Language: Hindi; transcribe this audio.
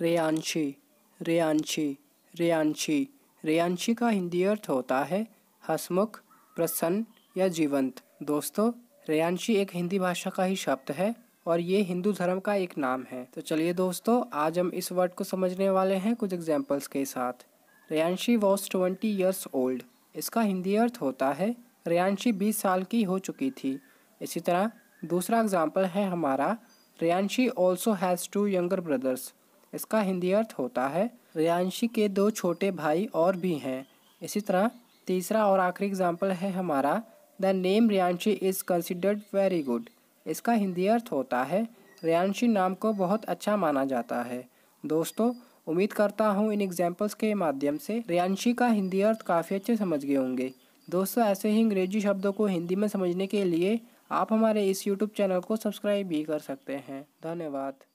रेयांशी रेयांशी रेयांशी रेयांशी का हिंदी अर्थ होता है हसमुख प्रसन्न या जीवंत दोस्तों रेयांशी एक हिंदी भाषा का ही शब्द है और ये हिंदू धर्म का एक नाम है तो चलिए दोस्तों आज हम इस वर्ड को समझने वाले हैं कुछ एग्जाम्पल्स के साथ Reyanshi was twenty years old इसका हिंदी अर्थ होता है रेयांशी बीस साल की हो चुकी थी इसी तरह दूसरा एग्जाम्पल है हमारा Reyanshi also has two younger brothers इसका हिंदी अर्थ होता है रियांशी के दो छोटे भाई और भी हैं इसी तरह तीसरा और आखिरी एग्जाम्पल है हमारा the name Riyanshi is considered very good इसका हिंदी अर्थ होता है रियांशी नाम को बहुत अच्छा माना जाता है दोस्तों उम्मीद करता हूँ इन एग्जाम्पल्स के माध्यम से रियांशी का हिंदी अर्थ काफ़ी अच्छे समझ गए होंगे दोस्तों ऐसे ही अंग्रेजी शब्दों को हिंदी में समझने के लिए आप हमारे इस यूट्यूब चैनल को सब्सक्राइब भी कर सकते हैं धन्यवाद